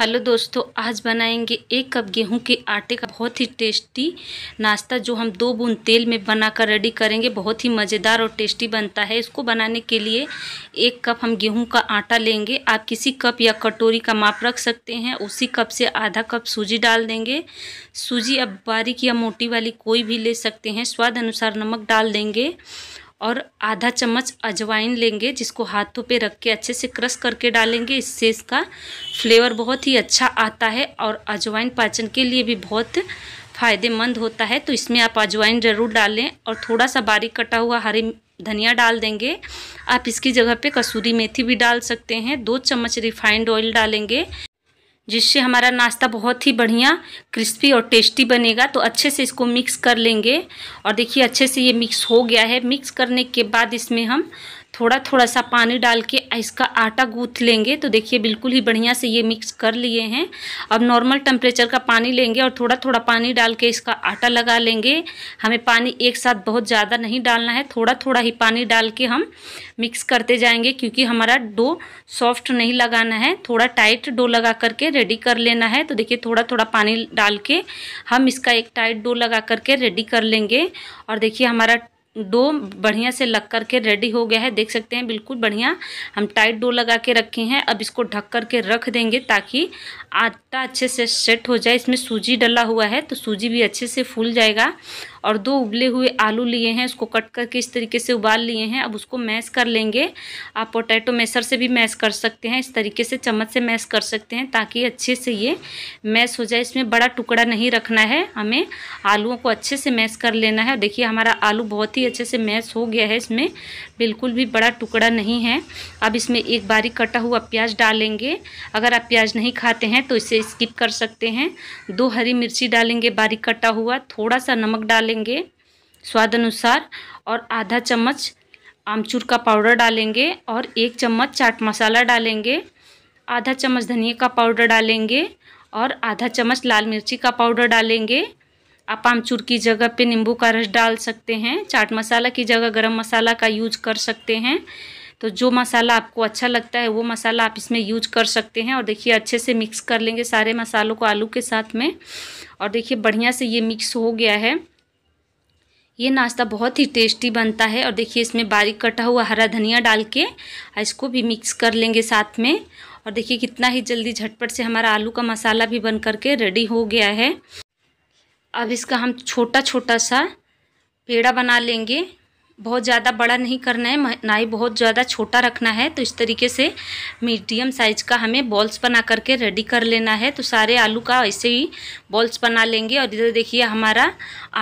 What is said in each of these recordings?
hello दोस्तों आज बनाएंगे एक कप गेहूं के आटे का बहुत ही टेस्टी नाश्ता जो हम दो बूंद तेल में बनाकर रेडी करेंगे बहुत ही मज़ेदार और टेस्टी बनता है इसको बनाने के लिए एक कप हम गेहूं का आटा लेंगे आप किसी कप या कटोरी का माप रख सकते हैं उसी कप से आधा कप सूजी डाल देंगे सूजी अब बारीक या मोटी वाली कोई भी ले सकते हैं स्वाद अनुसार नमक डाल देंगे और आधा चम्मच अजवाइन लेंगे जिसको हाथों पे रख के अच्छे से क्रश करके डालेंगे इससे इसका फ्लेवर बहुत ही अच्छा आता है और अजवाइन पाचन के लिए भी बहुत फ़ायदेमंद होता है तो इसमें आप अजवाइन ज़रूर डालें और थोड़ा सा बारीक कटा हुआ हरी धनिया डाल देंगे आप इसकी जगह पे कसूरी मेथी भी डाल सकते हैं दो चम्मच रिफाइंड ऑयल डालेंगे जिससे हमारा नाश्ता बहुत ही बढ़िया क्रिस्पी और टेस्टी बनेगा तो अच्छे से इसको मिक्स कर लेंगे और देखिए अच्छे से ये मिक्स हो गया है मिक्स करने के बाद इसमें हम थोड़ा थोड़ा सा पानी डाल के इसका आटा गूँथ लेंगे तो देखिए बिल्कुल ही बढ़िया से ये मिक्स कर लिए हैं अब नॉर्मल टेम्परेचर का पानी लेंगे और थोड़ा थोड़ा पानी डाल के इसका आटा लगा लेंगे हमें पानी एक साथ बहुत ज़्यादा नहीं डालना है थोड़ा थोड़ा ही पानी डाल के हम मिक्स करते जाएंगे क्योंकि हमारा डो सॉफ्ट नहीं लगाना है थोड़ा टाइट डो लगा करके रेडी कर लेना है तो देखिए थोड़ा थोड़ा पानी डाल के हम इसका एक टाइट डो लगा करके रेडी कर लेंगे और देखिए हमारा दो बढ़िया से लग करके रेडी हो गया है देख सकते हैं बिल्कुल बढ़िया हम टाइट डो लगा के रखे हैं अब इसको ढक कर के रख देंगे ताकि आटा अच्छे से सेट हो जाए इसमें सूजी डला हुआ है तो सूजी भी अच्छे से फूल जाएगा और दो उबले हुए आलू लिए हैं उसको कट करके इस तरीके से उबाल लिए हैं अब उसको मैश कर लेंगे आप पोटैटो मैसर से भी मैश कर सकते हैं इस तरीके से चम्मच से मैश कर सकते हैं ताकि अच्छे से ये मैश हो जाए इसमें बड़ा टुकड़ा नहीं रखना है हमें आलूओं को अच्छे से मैश कर लेना है देखिए हमारा आलू बहुत ही अच्छे से मैश हो गया है इसमें बिल्कुल भी बड़ा टुकड़ा नहीं है अब इसमें एक बारीक कटा हुआ प्याज डालेंगे अगर आप प्याज नहीं खाते हैं तो इसे स्किप कर सकते हैं दो हरी मिर्ची डालेंगे बारीक कटा हुआ थोड़ा सा नमक डालेंगे डालेंगे स्वाद अनुसार और आधा चम्मच आमचूर का पाउडर डालेंगे और एक चम्मच चाट मसाला डालेंगे आधा चम्मच धनिया का पाउडर डालेंगे और आधा चम्मच लाल मिर्ची का पाउडर डालेंगे आप आमचूर की जगह पे नींबू का रस डाल सकते हैं चाट मसाला की जगह गरम मसाला का यूज कर सकते हैं तो जो मसाला आपको अच्छा लगता है वो मसाला आप इसमें यूज कर सकते हैं और देखिए अच्छे से मिक्स कर लेंगे सारे मसालों को आलू के साथ में और देखिए बढ़िया से ये मिक्स हो गया है ये नाश्ता बहुत ही टेस्टी बनता है और देखिए इसमें बारीक कटा हुआ हरा धनिया डाल के इसको भी मिक्स कर लेंगे साथ में और देखिए कितना ही जल्दी झटपट से हमारा आलू का मसाला भी बन करके रेडी हो गया है अब इसका हम छोटा छोटा सा पेड़ा बना लेंगे बहुत ज़्यादा बड़ा नहीं करना है ना ही बहुत ज़्यादा छोटा रखना है तो इस तरीके से मीडियम साइज़ का हमें बॉल्स बना करके रेडी कर लेना है तो सारे आलू का ऐसे ही बॉल्स बना लेंगे और इधर देखिए हमारा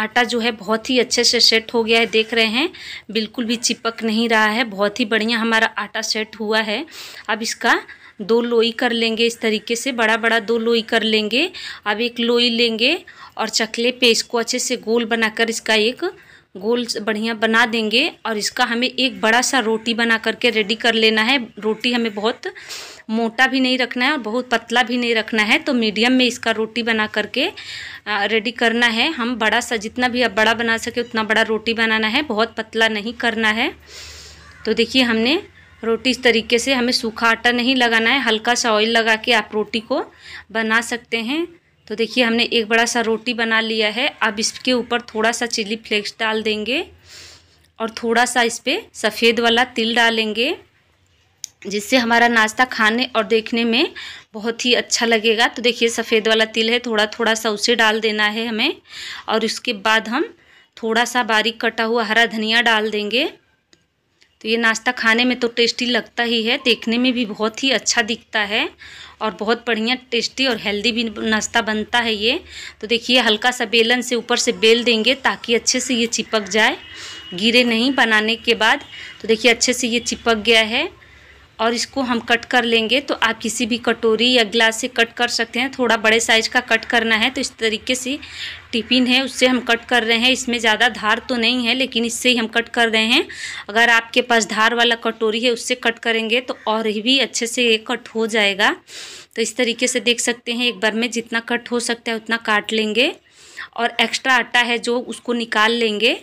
आटा जो है बहुत ही अच्छे से सेट हो गया है देख रहे हैं बिल्कुल भी चिपक नहीं रहा है बहुत ही बढ़िया हमारा आटा सेट हुआ है अब इसका दो लोई कर लेंगे इस तरीके से बड़ा बड़ा दो लोई कर लेंगे अब एक लोई लेंगे और चकले पे इसको अच्छे से गोल बनाकर इसका एक गोल बढ़िया बना देंगे और इसका हमें एक बड़ा सा रोटी बना करके रेडी कर लेना है रोटी हमें बहुत मोटा भी नहीं रखना है और बहुत पतला भी नहीं रखना है तो मीडियम में इसका रोटी बना करके रेडी करना है हम बड़ा सा जितना भी आप बड़ा बना सके उतना बड़ा रोटी बनाना है बहुत पतला नहीं करना है तो देखिए हमने रोटी इस तरीके से हमें सूखा आटा नहीं लगाना है हल्का सा ऑयल लगा के आप रोटी को बना सकते हैं तो देखिए हमने एक बड़ा सा रोटी बना लिया है अब इसके ऊपर थोड़ा सा चिली फ्लेक्स डाल देंगे और थोड़ा सा इस पर सफ़ेद वाला तिल डालेंगे जिससे हमारा नाश्ता खाने और देखने में बहुत ही अच्छा लगेगा तो देखिए सफ़ेद वाला तिल है थोड़ा थोड़ा सा उसे डाल देना है हमें और उसके बाद हम थोड़ा सा बारीक कटा हुआ हरा धनिया डाल देंगे तो ये नाश्ता खाने में तो टेस्टी लगता ही है देखने में भी बहुत ही अच्छा दिखता है और बहुत बढ़िया टेस्टी और हेल्दी भी नाश्ता बनता है ये तो देखिए हल्का सा बेलन से ऊपर से बेल देंगे ताकि अच्छे से ये चिपक जाए गिरे नहीं बनाने के बाद तो देखिए अच्छे से ये चिपक गया है और इसको हम कट कर लेंगे तो आप किसी भी कटोरी या ग्लास से कट कर सकते हैं थोड़ा बड़े साइज का कट करना है तो इस तरीके से टिफिन है उससे हम कट कर रहे हैं इसमें ज़्यादा धार तो नहीं है लेकिन इससे ही हम कट कर रहे हैं अगर आपके पास धार वाला कटोरी है उससे कट करेंगे तो और भी अच्छे से ये कट हो जाएगा तो इस तरीके से देख सकते हैं एक बार में जितना कट हो सकता है उतना काट लेंगे और एक्स्ट्रा आटा है जो उसको निकाल लेंगे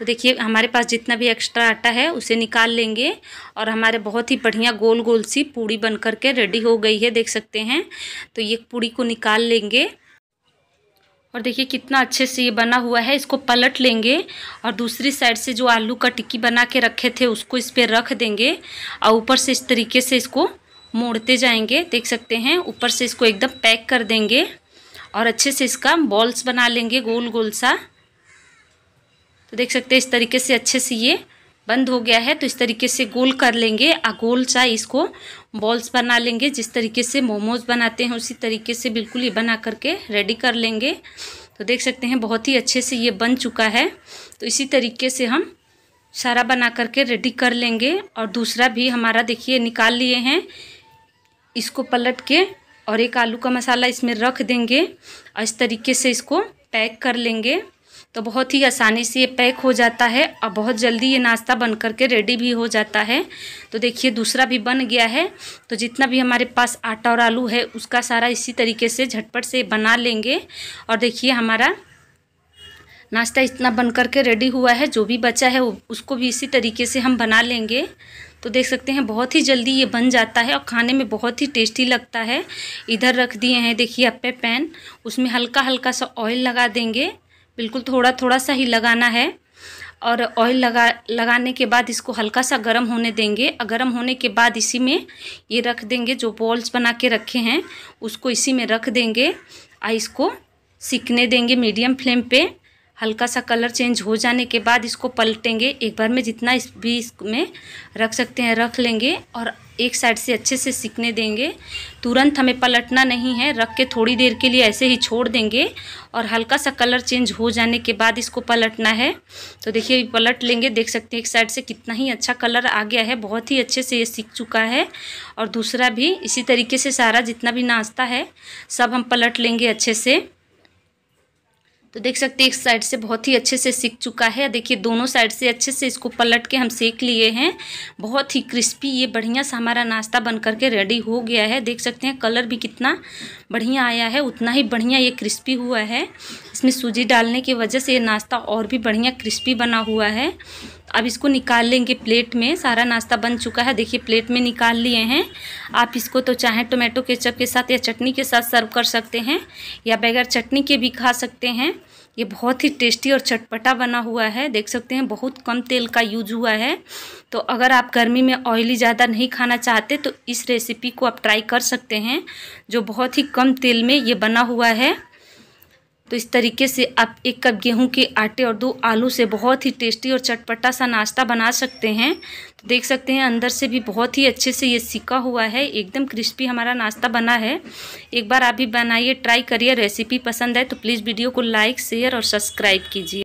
तो देखिए हमारे पास जितना भी एक्स्ट्रा आटा है उसे निकाल लेंगे और हमारे बहुत ही बढ़िया गोल गोल सी पूड़ी बन करके रेडी हो गई है देख सकते हैं तो ये पूड़ी को निकाल लेंगे और देखिए कितना अच्छे से ये बना हुआ है इसको पलट लेंगे और दूसरी साइड से जो आलू का टिक्की बना के रखे थे उसको इस पर रख देंगे और ऊपर से इस तरीके से इसको मोड़ते जाएंगे देख सकते हैं ऊपर से इसको एकदम पैक कर देंगे और अच्छे से इसका बॉल्स बना लेंगे गोल गोल सा तो देख सकते हैं इस तरीके से अच्छे से ये बंद हो गया है तो इस तरीके से गोल कर लेंगे और गोल चाय इसको बॉल्स बना लेंगे जिस तरीके से मोमोज बनाते हैं उसी तरीके से बिल्कुल ये बना करके रेडी कर लेंगे तो देख सकते हैं बहुत ही अच्छे से ये बन चुका है तो इसी तरीके से हम सारा बना करके रेडी कर लेंगे और दूसरा भी हमारा देखिए निकाल लिए हैं इसको पलट के और एक आलू का मसाला इसमें रख देंगे और इस तरीके से इसको पैक कर लेंगे तो बहुत ही आसानी से ये पैक हो जाता है और बहुत जल्दी ये नाश्ता बन करके रेडी भी हो जाता है तो देखिए दूसरा भी बन गया है तो जितना भी हमारे पास आटा और आलू है उसका सारा इसी तरीके से झटपट से बना लेंगे और देखिए हमारा नाश्ता इतना बन करके रेडी हुआ है जो भी बचा है उसको भी इसी तरीके से हम बना लेंगे तो देख सकते हैं बहुत ही जल्दी ये बन जाता है और खाने में बहुत ही टेस्टी लगता है इधर रख दिए हैं देखिए अपे पैन उसमें हल्का हल्का सा ऑयल लगा देंगे बिल्कुल थोड़ा थोड़ा सा ही लगाना है और ऑयल लगा लगाने के बाद इसको हल्का सा गर्म होने देंगे गर्म होने के बाद इसी में ये रख देंगे जो बॉल्स बना के रखे हैं उसको इसी में रख देंगे और इसको सीखने देंगे मीडियम फ्लेम पे हल्का सा कलर चेंज हो जाने के बाद इसको पलटेंगे एक बार में जितना इस भी इसमें रख सकते हैं रख लेंगे और एक साइड से अच्छे से सीखने देंगे तुरंत हमें पलटना नहीं है रख के थोड़ी देर के लिए ऐसे ही छोड़ देंगे और हल्का सा कलर चेंज हो जाने के बाद इसको पलटना है तो देखिए पलट लेंगे देख सकते हैं एक साइड से कितना ही अच्छा कलर आ गया है बहुत ही अच्छे से ये सीख चुका है और दूसरा भी इसी तरीके से सारा जितना भी नाश्ता है सब हम पलट लेंगे अच्छे से तो देख सकते हैं एक साइड से बहुत ही अच्छे से सीख चुका है देखिए दोनों साइड से अच्छे से इसको पलट के हम सेक लिए हैं बहुत ही क्रिस्पी ये बढ़िया सा हमारा नाश्ता बन करके रेडी हो गया है देख सकते हैं कलर भी कितना बढ़िया आया है उतना ही बढ़िया ये क्रिस्पी हुआ है इसमें सूजी डालने की वजह से ये नाश्ता और भी बढ़िया क्रिस्पी बना हुआ है अब इसको निकाल लेंगे प्लेट में सारा नाश्ता बन चुका है देखिए प्लेट में निकाल लिए हैं आप इसको तो चाहे टोमेटो केचप के साथ या चटनी के साथ सर्व कर सकते हैं या बगैर चटनी के भी खा सकते हैं ये बहुत ही टेस्टी और चटपटा बना हुआ है देख सकते हैं बहुत कम तेल का यूज हुआ है तो अगर आप गर्मी में ऑयली ज़्यादा नहीं खाना चाहते तो इस रेसिपी को आप ट्राई कर सकते हैं जो बहुत ही कम तेल में ये बना हुआ है तो इस तरीके से आप एक कप गेहूं के आटे और दो आलू से बहुत ही टेस्टी और चटपटा सा नाश्ता बना सकते हैं तो देख सकते हैं अंदर से भी बहुत ही अच्छे से ये सीखा हुआ है एकदम क्रिस्पी हमारा नाश्ता बना है एक बार आप भी बनाइए ट्राई करिए रेसिपी पसंद है तो प्लीज़ वीडियो को लाइक शेयर और सब्सक्राइब कीजिए